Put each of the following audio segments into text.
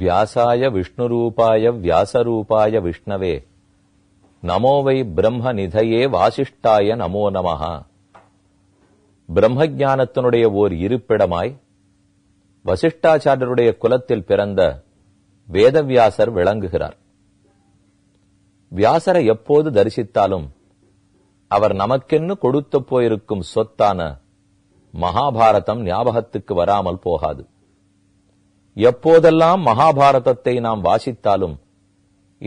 வியாசாய விஷ்ணுரூபாய வியாசரூபாய விஷ்ணவே நமோவை பிரம்ம நிதையே வாசிஷ்டாய நமோ நமஹா பிரம்மஜானத்தினுடைய ஓர் இருப்பிடமாய் வசிஷ்டாச்சாரியருடைய குலத்தில் பிறந்த வேதவியாசர் விளங்குகிறார் வியாசரை எப்போது தரிசித்தாலும் அவர் நமக்கென்னு கொடுத்து போயிருக்கும் சொத்தான மகாபாரதம் ஞாபகத்துக்கு வராமல் போகாது எப்போதெல்லாம் மகாபாரதத்தை நாம் வாசித்தாலும்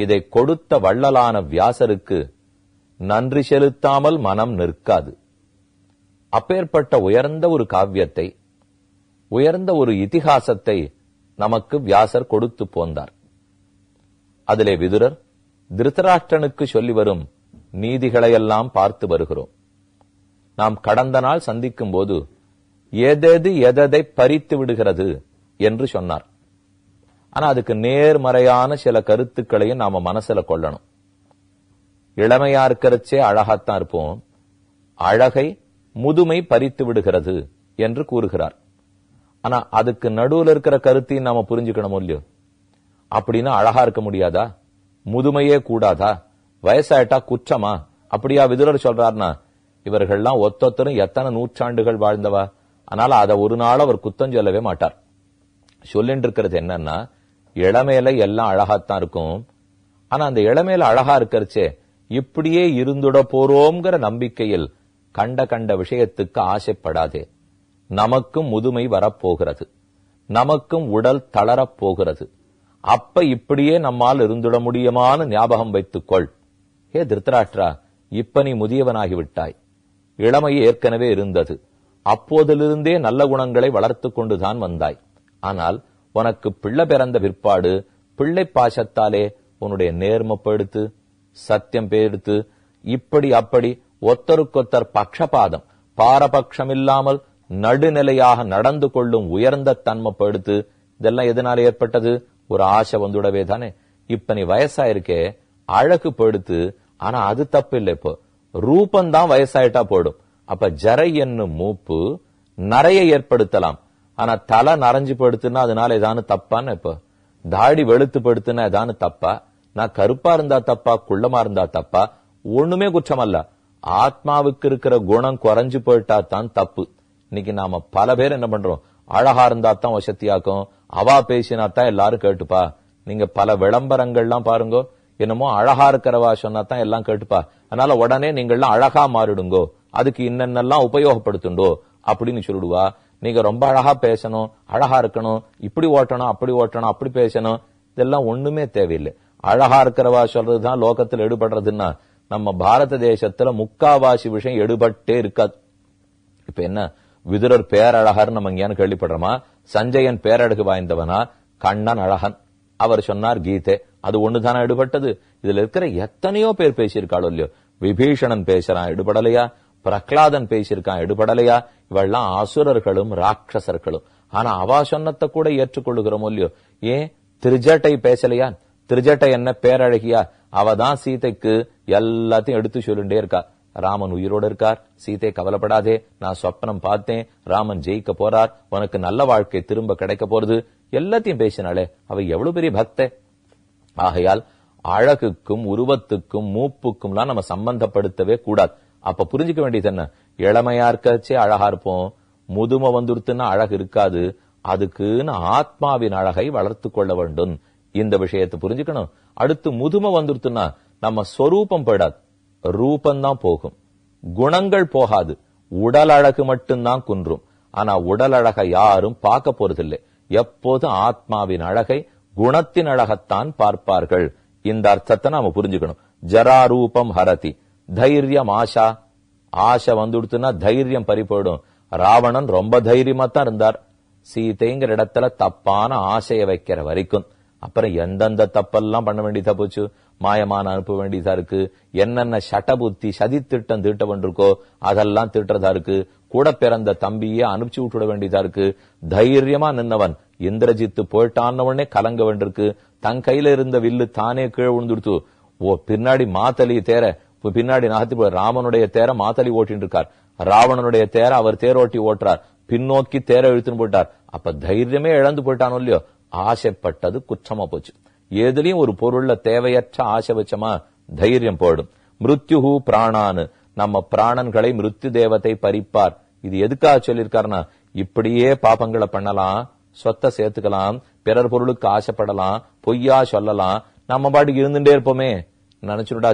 இதை கொடுத்த வள்ளலான வியாசருக்கு நன்றி செலுத்தாமல் மனம் நிற்காது அப்பேற்பட்ட உயர்ந்த ஒரு காவியத்தை உயர்ந்த ஒரு இதிகாசத்தை நமக்கு வியாசர் கொடுத்து போந்தார் அதிலே விதுரர் திருத்தராஷ்டனுக்கு சொல்லி வரும் நீதிகளையெல்லாம் பார்த்து வருகிறோம் நாம் கடந்த நாள் சந்திக்கும் போது எதெது எததை பறித்து விடுகிறது என்று சொன்னார் ஆனா அதுக்கு நேர்மறையான சில கருத்துக்களையும் நாம மனசுல கொள்ளணும் இளமையா இருக்கிறச்சே அழகாத்தான் இருப்போம் அழகை முதுமை பறித்து விடுகிறது என்று கூறுகிறார் ஆனா அதுக்கு நடுவில் இருக்கிற கருத்தையும் நாம புரிஞ்சுக்கணும் இல்லையோ அப்படின்னா அழகா இருக்க முடியாதா முதுமையே கூடாதா வயசாயிட்டா குற்றமா அப்படியா விதுரர் சொல்றாருனா இவர்கள்லாம் ஒத்தொத்தரும் எத்தனை நூற்றாண்டுகள் வாழ்ந்தவா அதனால அதை ஒரு நாள் அவர் குத்தம் சொல்லவே மாட்டார் சொல்லிட்டு இருக்கிறது என்னன்னா இளமையில எல்லாம் அழகாத்தான் இருக்கும் ஆனா அந்த இளமையில அழகா இருக்கிறச்சே இப்படியே இருந்துட போறோம்ங்கிற நம்பிக்கையில் கண்ட கண்ட விஷயத்துக்கு ஆசைப்படாதே நமக்கும் முதுமை வரப்போகிறது நமக்கும் உடல் தளரப் போகிறது அப்ப இப்படியே நம்மால் இருந்துட முடியுமான்னு ஞாபகம் வைத்துக்கொள் ஏ திருத்தராஷ்டிரா இப்ப நீ முதியவனாகிவிட்டாய் இளமை ஏற்கனவே இருந்தது அப்போதிலிருந்தே நல்ல குணங்களை வளர்த்து கொண்டுதான் வந்தாய் ஆனால் உனக்கு பிள்ளை பிறந்த பிற்பாடு பிள்ளை பாசத்தாலே உன்னுடைய நேர்மப்படுத்து சத்தியம் பேடுத்து இப்படி அப்படி ஒத்தருக்கொத்தர் பக்ஷபாதம் பாரபக்ஷமில்லாமல் நடுநிலையாக நடந்து கொள்ளும் உயர்ந்த தன்மைப்படுத்து இதெல்லாம் எதனால ஏற்பட்டது ஒரு ஆசை வந்துடவே தானே இப்ப நீ வயசாயிருக்கே அழகு படுத்து ஆனா அது தப்பு இல்லை இப்போ ரூபந்தான் வயசாயிட்டா போடும் அப்ப ஜரை என்னும் மூப்பு நிறைய ஏற்படுத்தலாம் ஆனா தலை நரைஞ்சு படுத்துனா அதனால ஏதாவது தப்பான்னு இப்போ தாடி வெளுத்து படுத்துனா ஏதாவது தப்பா நான் கருப்பா இருந்தா தப்பா குள்ளமா இருந்தா தப்பா ஒண்ணுமே குற்றம் அல்ல ஆத்மாவுக்கு இருக்கிற குணம் குறைஞ்சு போயிட்டா தான் தப்பு இன்னைக்கு நாம பல பேர் என்ன பண்றோம் அழகா இருந்தா தான் வசத்தியாக்கும் அவா பேசினா தான் எல்லாரும் கேட்டுப்பா நீங்க பல விளம்பரங்கள்லாம் பாருங்க என்னமோ அழகா இருக்கிறவா சொன்னா தான் எல்லாம் கேட்டுப்பா அதனால உடனே நீங்கள்லாம் அழகா மாறிடுங்கோ அதுக்கு என்னென்னலாம் உபயோகப்படுத்துண்டோ அப்படின்னு சொல்லிடுவா நீங்க ரொம்ப அழகா பேசணும் அழகா இருக்கணும் இப்படி ஓட்டணும் அப்படி ஓட்டணும் அப்படி பேசணும் இதெல்லாம் ஒண்ணுமே தேவையில்லை அழகா இருக்கிறவா சொல்றதுதான் லோகத்தில் எடுபடுறதுன்னா நம்ம பாரத தேசத்துல முக்காவாசி விஷயம் எடுபட்டே இருக்காது இப்ப என்ன விதுரர் பேரழகர் நம்ம இங்கேயானு கேள்விப்படுறோமா சஞ்சயன் பேரழகு வாய்ந்தவனா கண்ணன் அழகன் அவர் சொன்னார் கீதை அது ஒண்ணுதானா எடுபட்டது இதுல இருக்கிற எத்தனையோ பேர் பேசியிருக்காளோ இல்லையோ விபீஷணன் பேசுறான் எடுபடலையா பிரகலாதன் பேசியிருக்கான் எடுபடலையா இவெல்லாம் அசுரர்களும் ராட்சசர்களும் ஆனா அவா சொன்னத்தை கூட ஏற்றுக்கொள்ளுகிறோமோ இல்லையோ ஏன் திருஜட்டை பேசலையா திருஜட்டை என்ன பேரழகியா அவ தான் சீதைக்கு எல்லாத்தையும் எடுத்து சொல்லிட்டே இருக்கா ராமன் உயிரோடு இருக்கார் சீதை கவலைப்படாதே நான் சொப்னம் பார்த்தேன் ராமன் ஜெயிக்க போறார் உனக்கு நல்ல வாழ்க்கை திரும்ப கிடைக்க போறது எல்லாத்தையும் பேசினாலே அவ எவ்வளவு பெரிய பக்த ஆகையால் அழகுக்கும் உருவத்துக்கும் மூப்புக்கும் நம்ம சம்பந்தப்படுத்தவே கூடாது அப்ப புரிஞ்சுக்க வேண்டியது என்ன இளமையா இருக்கச்சே அழகா இருப்போம் முதுமை வந்துருத்துன்னா அழகு இருக்காது அதுக்குன்னு ஆத்மாவின் அழகை வளர்த்து கொள்ள வேண்டும் இந்த விஷயத்தை புரிஞ்சுக்கணும் அடுத்து முதுமை வந்துருத்துன்னா நம்ம ஸ்வரூபம் போயிடாது ரூபந்தான் போகும் குணங்கள் போகாது உடல் அழகு மட்டும்தான் குன்றும் ஆனா உடல் அழகை யாரும் பார்க்க போறதில்லை எப்போதும் ஆத்மாவின் அழகை குணத்தின் அழகத்தான் பார்ப்பார்கள் இந்த அர்த்தத்தை நாம புரிஞ்சுக்கணும் ஜரா ரூபம் ஹரதி தைரியம் ஆஷா ஆசை வந்துடுத்துன்னா தைரியம் பறி போயிடும் ராவணன் ரொம்ப தைரியமா தான் இருந்தார் சீதைங்கிற இடத்துல தப்பான ஆசையை வைக்கிற வரைக்கும் அப்புறம் எந்தெந்த தப்பெல்லாம் பண்ண வேண்டியதா போச்சு மாயமான அனுப்ப வேண்டியதா இருக்கு என்னென்ன சட்டபுத்தி சதி திட்டம் தீட்ட வேண்டியிருக்கோ அதெல்லாம் திட்டுறதா இருக்கு கூட பிறந்த தம்பியே அனுப்பிச்சு விட்டுட வேண்டியதா இருக்கு தைரியமா நின்னவன் இந்திரஜித்து போயிட்டான்னவனே உடனே கலங்க வேண்டியிருக்கு தன் கையில இருந்த வில்லு தானே கீழே விழுந்துடுத்து ஓ பின்னாடி மாத்தலி தேர பின்னாடி போய் ராமனுடைய தேர மாத்தளி ஓட்டின்னு இருக்கார் ராவணனுடைய தேர அவர் தேரோட்டி ஓட்டுறார் பின்னோக்கி தேர இழுத்துன்னு போயிட்டார் அப்ப தைரியமே இழந்து போயிட்டானோ இல்லையோ ஆசைப்பட்டது குற்றமா போச்சு எதுலயும் ஒரு பொருள்ல தேவையற்ற ஆசை வச்சமா தைரியம் போயிடும் மிருத்யுஹு பிராணான்னு நம்ம பிராணன்களை மிருத்யு தேவத்தை பறிப்பார் இது எதுக்காக சொல்லியிருக்காருன்னா இப்படியே பாப்பங்களை பண்ணலாம் சொத்தை சேர்த்துக்கலாம் பிறர் பொருளுக்கு ஆசைப்படலாம் பொய்யா சொல்லலாம் நம்ம பாட்டுக்கு இருந்துட்டே இருப்போமே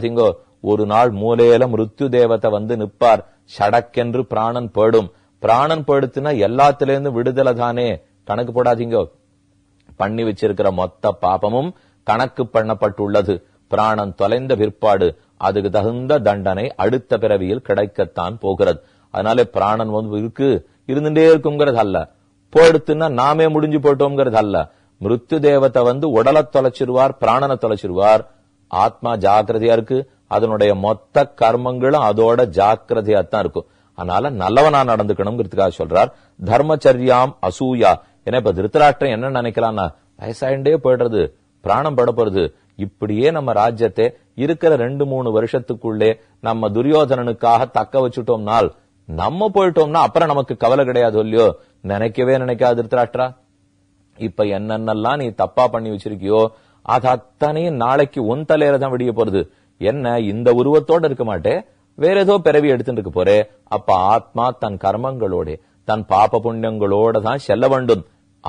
சிங்கோ ஒரு நாள் மூலையில மிருத்யு தேவத்தை வந்து நிற்பார் சடக்கென்று பிராணன் போடும் பிராணன் படுத்துனா எல்லாத்திலேருந்து விடுதலை தானே கணக்கு போடாதீங்க பண்ணி வச்சிருக்கிற மொத்த பாபமும் கணக்கு பண்ணப்பட்டுள்ளது பிராணன் தொலைந்த பிற்பாடு அதுக்கு தகுந்த தண்டனை அடுத்த பிறவியில் கிடைக்கத்தான் போகிறது அதனால பிராணன் வந்து இருக்கு இருந்துட்டே இருக்குங்கிறது அல்ல போடுத்துன்னா நாமே முடிஞ்சு போட்டோம்ங்கிறது அல்ல மிருத்து தேவத்தை வந்து உடலை தொலைச்சிருவார் பிராணனை தொலைச்சிருவார் ஆத்மா ஜாக்கிரதையா இருக்கு அதனுடைய மொத்த கர்மங்களும் அதோட ஜாக்கிரதையா தான் இருக்கும் அதனால நல்லவனா நடந்துக்கணும்ங்கிறதுக்காக சொல்றார் தர்மச்சரியாம் அசூயா ஏன்னா இப்ப திருத்தராட்டம் என்ன நினைக்கலாம்னா வயசாயிண்டே போயிடுறது பிராணம் படப்படுறது இப்படியே நம்ம ராஜ்யத்தை இருக்கிற ரெண்டு மூணு வருஷத்துக்குள்ளே நம்ம துரியோதனனுக்காக தக்க வச்சுட்டோம்னால் நம்ம போயிட்டோம்னா அப்புறம் நமக்கு கவலை கிடையாது இல்லையோ நினைக்கவே நினைக்காது திருத்தராஷ்டிரா இப்ப என்னென்னலாம் நீ தப்பா பண்ணி வச்சிருக்கியோ அது அத்தனையும் நாளைக்கு உன் தலையில தான் விடிய போறது என்ன இந்த உருவத்தோட இருக்க மாட்டேன் வேற ஏதோ பிறவி எடுத்துட்டு இருக்க போறே அப்ப ஆத்மா தன் கர்மங்களோட தன் பாப புண்ணியங்களோட தான் செல்ல வேண்டும்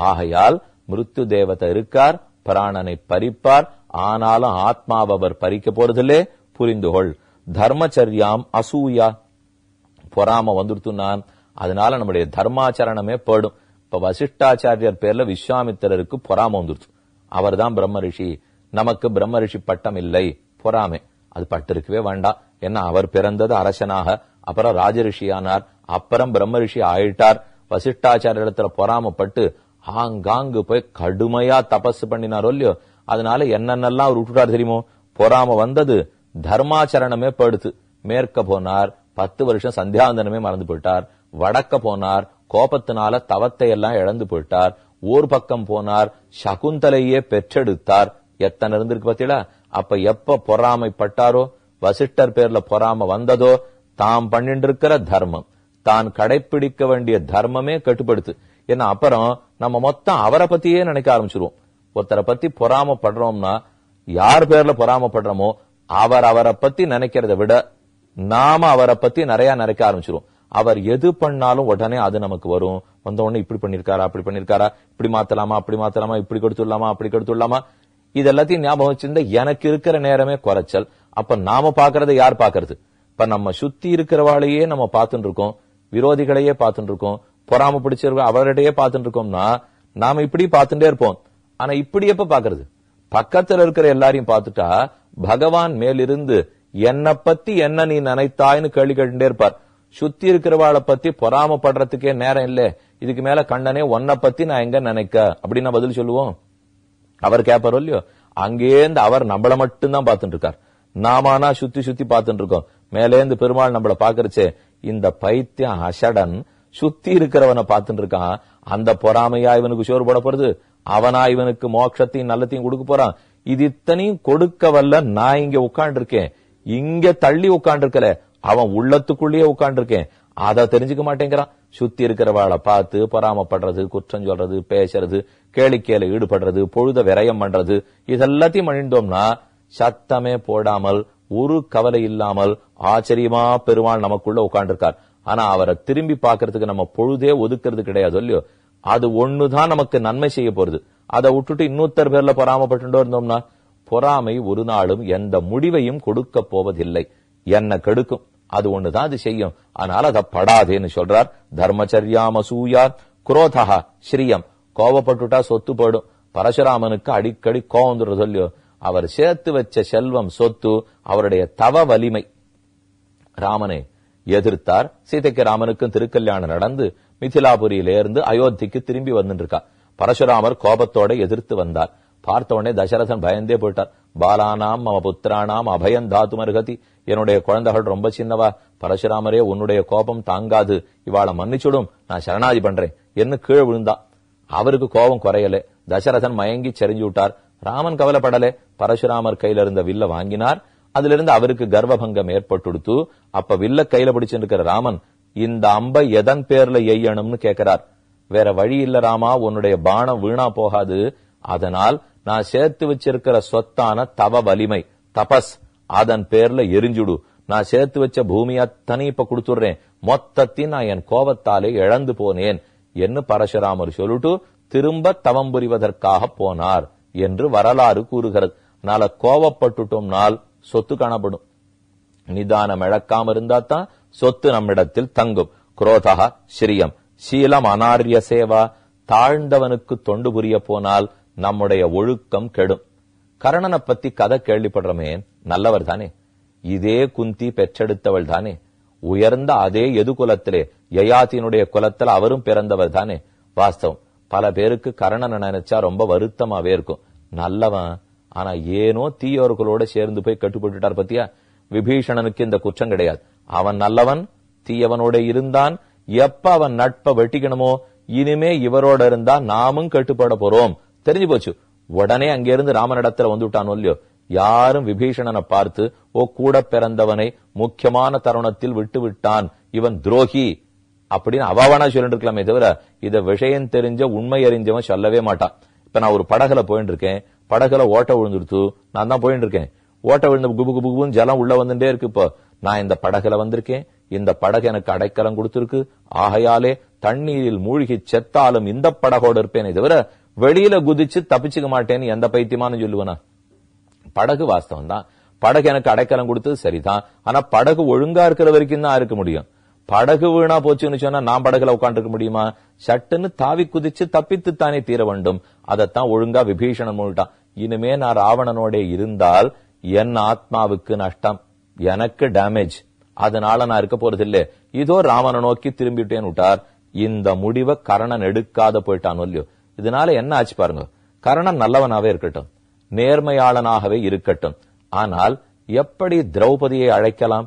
ஆகையால் மிருத்து தேவதை இருக்கார் பிராணனை பறிப்பார் ஆனாலும் ஆத்மாவை அவர் பறிக்க போறதில்லே புரிந்துகொள் தர்மச்சரியாம் அசூயா பொறாம நான் அதனால நம்முடைய தர்மாச்சரணமே போடும் இப்ப வசிஷ்டாச்சாரியர் பேர்ல விஸ்வாமித்திரருக்கு பொறாம வந்துருச்சு அவர் தான் பிரம்ம ரிஷி நமக்கு பிரம்ம ரிஷி பட்டம் இல்லை பொறாமை அது பட்டிருக்கவே வேண்டாம் ஏன்னா அவர் பிறந்தது அரசனாக அப்புறம் ராஜரிஷியானார் அப்புறம் பிரம்ம ரிஷி ஆயிட்டார் வசிஷ்டாச்சாரிய இடத்துல பொறாமப்பட்டு ஆங்காங்கு போய் கடுமையா தபஸ் பண்ணினாரோ இல்லையோ அதனால என்னென்னலாம் அவர் விட்டுட்டார் தெரியுமோ பொறாம வந்தது தர்மாச்சரணமே படுத்து மேற்க போனார் பத்து வருஷம் சந்தியாந்தனமே மறந்து போயிட்டார் வடக்க போனார் கோபத்தினால தவத்தை எல்லாம் இழந்து போயிட்டார் ஊர் பக்கம் போனார் சகுந்தலையே பெற்றெடுத்தார் எத்தனை இருந்திருக்கு பாத்தீங்களா அப்ப எப்ப பொறாமைப்பட்டாரோ வசிஷ்டர் பேர்ல பொறாம வந்ததோ தாம் பண்ணிட்டு இருக்கிற தர்மம் தான் கடைபிடிக்க வேண்டிய தர்மமே கட்டுப்படுத்து ஏன்னா அப்புறம் நம்ம மொத்தம் அவரை பத்தியே நினைக்க ஆரம்பிச்சிருவோம் ஒருத்தரை பத்தி பொறாமப்படுறோம்னா யார் பேர்ல பொறாமப்படுறோமோ அவர் அவரை பத்தி நினைக்கிறத விட நாம அவரை பத்தி நிறைய நினைக்க ஆரம்பிச்சிருவோம் அவர் எது பண்ணாலும் உடனே அது நமக்கு வரும் வந்த உடனே இப்படி பண்ணிருக்காரா அப்படி பண்ணிருக்காரா இப்படி மாத்தலாமா அப்படி மாத்தலாமா இப்படி கொடுத்துடலாமா அப்படி கொடுத்துடலாமா இது எல்லாத்தையும் ஞாபகம் வச்சிருந்தா எனக்கு இருக்கிற நேரமே குறைச்சல் அப்ப நாம பாக்குறத யார் பாக்குறது இப்ப நம்ம சுத்தி இருக்கிறவாளையே நம்ம பார்த்துட்டு இருக்கோம் விரோதிகளையே பார்த்துட்டு இருக்கோம் பொறாம பிடிச்சிருக்க அவரிடையே பார்த்துட்டு இருக்கோம்னா நாம இப்படி பார்த்துட்டே இருப்போம் ஆனா இப்படி எப்ப பாக்குறது பக்கத்துல இருக்கிற எல்லாரையும் பார்த்துட்டா பகவான் மேலிருந்து என்ன பத்தி என்ன நீ நினைத்தாய்னு கேள்வி கேட்டுட்டே இருப்பார் சுத்தி இருக்கிறவாளை பத்தி பொறாமப்படுறதுக்கே நேரம் இல்ல இதுக்கு மேல கண்ணனே ஒன்ன பத்தி நான் எங்க நினைக்க அப்படின்னு பதில் சொல்லுவோம் அவர் கேப்பாரோ இல்லையோ அங்கேந்து அவர் நம்மள மட்டும்தான் பார்த்துட்டு இருக்கார் நாமானா சுத்தி சுத்தி பார்த்துட்டு இருக்கோம் மேலேந்து பெருமாள் நம்மள பாக்குறச்சே இந்த பைத்தியம் அசடன் சுத்தி இருக்கிறவனை பார்த்துட்டு இருக்கான் அந்த பொறாமையா இவனுக்கு சோறு போட போறது அவனா இவனுக்கு மோட்சத்தையும் நல்லத்தையும் கொடுக்க போறான் இது இத்தனையும் கொடுக்க வல்ல நான் இங்க உட்காண்டிருக்கேன் இங்க தள்ளி உட்காண்டிருக்கல அவன் உள்ளத்துக்குள்ளேயே உட்காண்டிருக்கேன் அதை தெரிஞ்சுக்க மாட்டேங்கிறான் சுத்தி இருக்கிறவாளை பார்த்து பொறாமப்படுறது குற்றம் சொல்றது பேசுறது கேளிக்கையில ஈடுபடுறது பொழுத விரயம் பண்றது இதெல்லாத்தையும் அழிந்தோம்னா சத்தமே போடாமல் ஒரு கவலை இல்லாமல் ஆச்சரியமா பெருமாள் நமக்குள்ள உட்காண்டிருக்கார் ஆனா அவரை திரும்பி பாக்குறதுக்கு நம்ம பொழுதே ஒதுக்கிறது கிடையாது இல்லையோ அது ஒண்ணுதான் நமக்கு நன்மை செய்ய போறது அதை விட்டுட்டு இன்னொருத்தர் பேர்ல பொறாமப்பட்டு இருந்தோம்னா பொறாமை ஒரு நாளும் எந்த முடிவையும் கொடுக்க போவதில்லை என்ன கெடுக்கும் அது ஒண்ணுதான் அது செய்யும் அதனால அதை படாதேன்னு சொல்றார் தர்மச்சரியாமசூயார் குரோதா ஸ்ரீயம் கோவப்பட்டுட்டா சொத்து போடும் பரசுராமனுக்கு அடிக்கடி கோபம் சொல்லியோ அவர் சேர்த்து வச்ச செல்வம் சொத்து அவருடைய தவ வலிமை ராமனை எதிர்த்தார் சீதைக்கு ராமனுக்கும் திருக்கல்யாணம் நடந்து மிதிலாபுரியிலிருந்து அயோத்திக்கு திரும்பி வந்துட்டு இருக்கா பரசுராமர் கோபத்தோட எதிர்த்து வந்தார் பார்த்த உடனே தசரதன் பயந்தே போயிட்டார் பாலானாம் மம புத்திரானாம் அபயம் தாத்து மருகதி என்னுடைய குழந்தைகள் ரொம்ப சின்னவா பரசுராமரே உன்னுடைய கோபம் தாங்காது இவாளை மன்னிச்சுடும் நான் சரணாதி பண்றேன் என்ன கீழே விழுந்தா அவருக்கு கோபம் குறையல தசரதன் மயங்கி செறிஞ்சு விட்டார் ராமன் கவலைப்படலே பரசுராமர் கையில இருந்த வில்ல வாங்கினார் அதுல இருந்து அவருக்கு கர்வபங்கம் ஏற்பட்டுடுத்து அப்ப வில்ல கையில பிடிச்சிருக்கிற ராமன் இந்த அம்பை எதன் பேர்ல எய்யணும்னு கேக்குறார் வேற வழி இல்ல ராமா உன்னுடைய பானம் வீணா போகாது அதனால் நான் சேர்த்து வச்சிருக்கிற சொத்தான தவ வலிமை தபஸ் அதன் பேர்ல எரிஞ்சுடு நான் சேர்த்து வச்ச பூமி அத்தனை இப்ப கொடுத்துடுறேன் மொத்தத்தையும் நான் என் கோபத்தாலே இழந்து போனேன் என்று பரசுராமர் சொல்லிட்டு திரும்ப தவம் புரிவதற்காக போனார் என்று வரலாறு கூறுகிறது அதனால நாள் சொத்து காணப்படும் நிதானம் இழக்காம இருந்தா தான் சொத்து நம்மிடத்தில் தங்கும் குரோதகா சிரியம் சீலம் அனாரிய சேவா தாழ்ந்தவனுக்கு தொண்டு புரிய போனால் நம்முடைய ஒழுக்கம் கெடும் கரணனை பத்தி கதை கேள்விப்படுறமே நல்லவர் தானே இதே குந்தி பெற்றெடுத்தவள் தானே உயர்ந்த அதே எது குலத்திலே யயாத்தினுடைய குலத்துல அவரும் பிறந்தவர் தானே வாஸ்தவம் பல பேருக்கு கரணனை நினைச்சா ரொம்ப வருத்தமாவே இருக்கும் நல்லவன் ஆனா ஏனோ தீயவர்களோட சேர்ந்து போய் கட்டுப்பட்டுட்டார் பத்தியா விபீஷணனுக்கு இந்த குற்றம் கிடையாது அவன் நல்லவன் தீயவனோட இருந்தான் எப்ப அவன் நட்பை வெட்டிக்கணுமோ இனிமே இவரோட இருந்தா நாமும் கட்டுப்பட போறோம் தெரிஞ்சு போச்சு உடனே அங்கிருந்து ராமனிடத்துல வந்துட்டானோ இல்லையோ யாரும் விபீஷணனை பார்த்து ஓ கூட பிறந்தவனை முக்கியமான தருணத்தில் விட்டு விட்டான் இவன் துரோகி அப்படின்னு அவாவனா சொல்லிட்டு இருக்கலாமே தவிர இத விஷயம் தெரிஞ்ச உண்மை அறிஞ்சவன் சொல்லவே மாட்டான் இப்ப நான் ஒரு படகுல போயிட்டு இருக்கேன் படகுல ஓட்ட விழுந்துருத்து நான் தான் போயிட்டு இருக்கேன் ஓட்ட விழுந்த குபு குபுன்னு ஜலம் உள்ள வந்துட்டே இருக்கு இப்போ நான் இந்த படகுல வந்திருக்கேன் இந்த படகு எனக்கு அடைக்கலம் கொடுத்திருக்கு ஆகையாலே தண்ணீரில் மூழ்கி செத்தாலும் இந்த படகோடு இருப்பேனே தவிர வெளியில குதிச்சு தப்பிச்சுக்க மாட்டேன்னு எந்த பைத்தியமான சொல்லுவனா படகு வாஸ்தவம் தான் படகு எனக்கு அடைக்கலம் கொடுத்தது சரிதான் ஆனா படகு ஒழுங்கா இருக்கிற வரைக்கும் தான் இருக்க முடியும் படகு வீணா போச்சுன்னு சொன்னா நான் படகுல உட்காந்துருக்க முடியுமா சட்டுன்னு தாவி குதிச்சு தப்பித்து தானே தீர வேண்டும் அதைத்தான் ஒழுங்கா விபீஷணன் மூழ்கிட்டான் இனிமே நான் ராவணனோட இருந்தால் என் ஆத்மாவுக்கு நஷ்டம் எனக்கு டேமேஜ் அதனால நான் இருக்க போறது இல்லையே இதோ ராவண நோக்கி திரும்பிட்டேன்னு விட்டார் இந்த முடிவை கரணன் எடுக்காத போயிட்டான் இல்லையோ இதனால என்ன ஆச்சு பாருங்க கர்ணன் நல்லவனாவே இருக்கட்டும் நேர்மையாளனாகவே இருக்கட்டும் ஆனால் எப்படி திரௌபதியை அழைக்கலாம்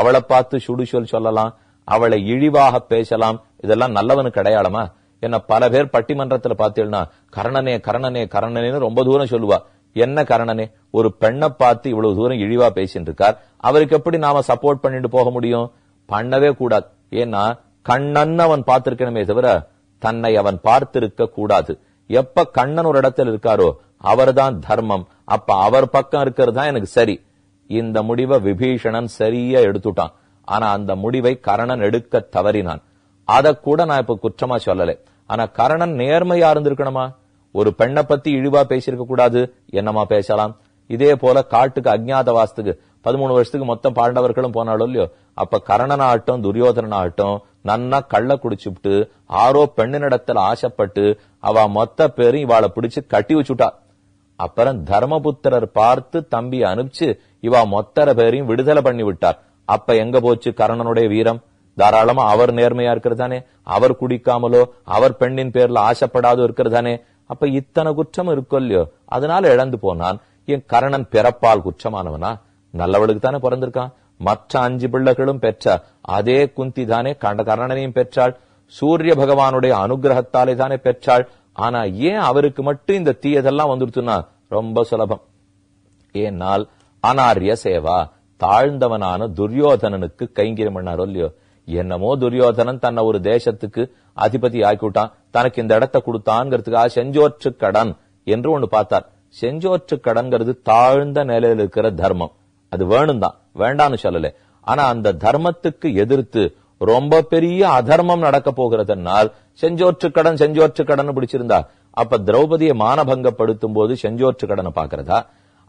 அவளை பார்த்து சுடுசொல் சொல்லலாம் அவளை இழிவாக பேசலாம் இதெல்லாம் நல்லவனுக்கு அடையாளமா என்ன பல பேர் பட்டிமன்றத்துல பாத்தீங்கன்னா கர்ணனே கர்ணனே கர்ணனேன்னு ரொம்ப தூரம் சொல்லுவா என்ன கர்ணனே ஒரு பெண்ணை பார்த்து இவ்வளவு தூரம் இழிவா பேசிட்டு இருக்கார் அவருக்கு எப்படி நாம சப்போர்ட் பண்ணிட்டு போக முடியும் பண்ணவே கூடாது ஏன்னா கண்ணன் அவன் பார்த்திருக்கணுமே தவிர தன்னை அவன் பார்த்திருக்க கூடாது எப்ப கண்ணன் ஒரு இடத்துல இருக்காரோ அவர்தான் தர்மம் அப்ப அவர் பக்கம் இருக்கிறது தான் எனக்கு சரி இந்த முடிவை விபீஷணன் சரியா எடுத்துட்டான் ஆனா அந்த முடிவை கரணன் எடுக்க தவறினான் அதை கூட நான் இப்ப குற்றமா சொல்லலை ஆனா கரணன் நேர்மையா இருந்திருக்கணுமா ஒரு பெண்ணை பத்தி இழிவா பேசியிருக்க கூடாது என்னமா பேசலாம் இதே போல காட்டுக்கு அஜ்ஞாத வாசத்துக்கு பதிமூணு வருஷத்துக்கு மொத்தம் பாண்டவர்களும் போனாலும் இல்லையோ அப்ப கரணன் ஆகட்டும் துரியோதனன் ஆகட்டும் நன்னா கள்ள குடிச்சுட்டு ஆரோ பெண்ணினிடத்துல ஆசைப்பட்டு அவ மொத்த பேரும் இவாளை பிடிச்சு கட்டி வச்சுட்டா அப்புறம் தர்மபுத்திரர் பார்த்து தம்பி அனுப்பிச்சு இவா மொத்தர பேரையும் விடுதலை பண்ணி விட்டார் அப்ப எங்க போச்சு கர்ணனுடைய வீரம் தாராளமா அவர் நேர்மையா இருக்கிறதானே அவர் குடிக்காமலோ அவர் பெண்ணின் பேர்ல ஆசைப்படாதோ இருக்கிறதானே அப்ப இத்தனை குற்றம் இருக்கோ இல்லையோ அதனால இழந்து போனான் என் கரணன் பிறப்பால் குற்றமானவனா நல்லவளுக்கு தானே பிறந்திருக்கான் மற்ற அஞ்சு பிள்ளைகளும் பெற்ற அதே குந்தி தானே கர்ணனையும் பெற்றாள் சூரிய பகவானுடைய அனுகிரகத்தாலே தானே பெற்றாள் ஆனா ஏன் அவருக்கு மட்டும் இந்த தீயதெல்லாம் வந்துருச்சுன்னா ரொம்ப சுலபம் ஏனால் அனாரிய சேவா தாழ்ந்தவனான துரியோதனனுக்கு கைங்கிரம் பண்ணாரோ இல்லையோ என்னமோ துரியோதனன் தன்னை ஒரு தேசத்துக்கு அதிபதி ஆக்கிவிட்டான் தனக்கு இந்த இடத்தை கொடுத்தான்ங்கிறதுக்காக செஞ்சோற்று கடன் என்று ஒண்ணு பார்த்தார் செஞ்சோற்று கடன்கிறது தாழ்ந்த நிலையில் இருக்கிற தர்மம் அது வேணும் தான் வேண்டான்னு சொல்லல ஆனா அந்த தர்மத்துக்கு எதிர்த்து ரொம்ப பெரிய அதர்மம் நடக்க போகிறதுனால் செஞ்சோற்று கடன் செஞ்சோற்று கடன் பிடிச்சிருந்தா அப்ப திரௌபதியை மானபங்கப்படுத்தும் போது செஞ்சோற்று கடனை பாக்குறதா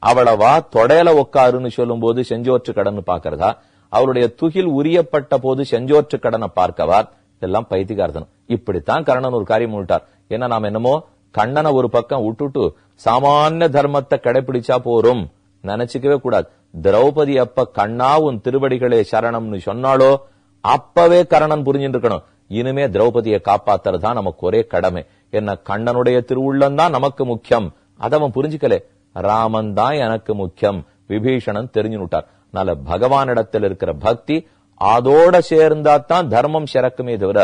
அவளவா தொடையில உக்காருன்னு சொல்லும் போது செஞ்சோற்று கடன் பாக்குறதா அவருடைய துகில் உரியப்பட்ட போது செஞ்சோற்று கடனை பார்க்கவா இதெல்லாம் பைத்திகார்த்தனம் இப்படித்தான் கர்ணன் ஒரு காரியம் விட்டார் ஏன்னா நாம் என்னமோ கண்ணனை ஒரு பக்கம் விட்டுட்டு சாமானிய தர்மத்தை கடைபிடிச்சா போறோம் நினைச்சுக்கவே கூடாது திரௌபதி அப்ப கண்ணா உன் திருவடிகளே சரணம்னு சொன்னாலோ அப்பவே கரணன் புரிஞ்சுட்டு இனிமே திரௌபதியை காப்பாத்துறதா நமக்கு ஒரே கடமை என்ன கண்ணனுடைய திருவுள்ளம் தான் நமக்கு முக்கியம் அதவன் புரிஞ்சுக்கல ராமன் தான் எனக்கு முக்கியம் விபீஷணன் தெரிஞ்சு தெரிஞ்சுட்டார் அதனால பகவானிடத்தில் இருக்கிற பக்தி அதோட சேர்ந்தா தான் தர்மம் சிறக்குமே தவிர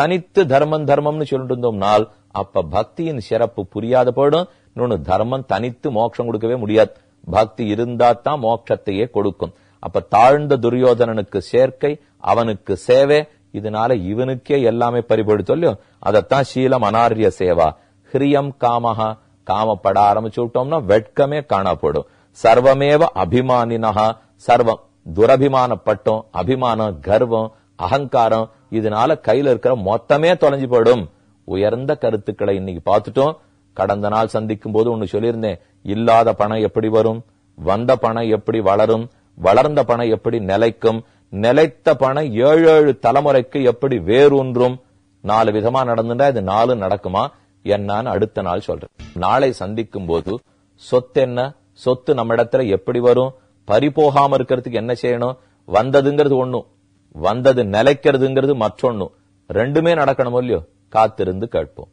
தனித்து தர்மம் தர்மம்னு சொல்லிட்டு இருந்தோம்னால் அப்ப பக்தியின் சிறப்பு புரியாத போயிடும் இன்னொன்னு தர்மம் தனித்து மோட்சம் கொடுக்கவே முடியாது பக்தி இருந்தா தான் மோட்சத்தையே கொடுக்கும் அப்ப தாழ்ந்த துரியோதனனுக்கு சேர்க்கை அவனுக்கு சேவை இதனால இவனுக்கே எல்லாமே பறிபடுத்தோம் அதத்தான் சீலம் அனாரிய சேவா ஹிரியம் காமஹா காமப்பட ஆரம்பிச்சு விட்டோம்னா வெட்கமே காணப்படும் சர்வமேவ அபிமானினஹா சர்வம் துரபிமானப்பட்டும் அபிமானம் கர்வம் அகங்காரம் இதனால கையில இருக்கிற மொத்தமே தொலைஞ்சு போயிடும் உயர்ந்த கருத்துக்களை இன்னைக்கு பார்த்துட்டோம் கடந்த நாள் சந்திக்கும் போது ஒன்னு சொல்லியிருந்தேன் இல்லாத பணம் எப்படி வரும் வந்த பணம் எப்படி வளரும் வளர்ந்த பணம் எப்படி நிலைக்கும் நிலைத்த பணம் ஏழு ஏழு தலைமுறைக்கு எப்படி வேறொன்றும் நாலு விதமா நடந்துட்டா இது நாலு நடக்குமா என்னான்னு அடுத்த நாள் சொல்றேன் நாளை சந்திக்கும் போது சொத்து என்ன சொத்து நம்ம இடத்துல எப்படி வரும் பறி போகாம இருக்கிறதுக்கு என்ன செய்யணும் வந்ததுங்கிறது ஒண்ணும் வந்தது நிலைக்கிறதுங்கிறது மற்றொன்னும் ரெண்டுமே நடக்கணும் இல்லையோ காத்திருந்து கேட்போம்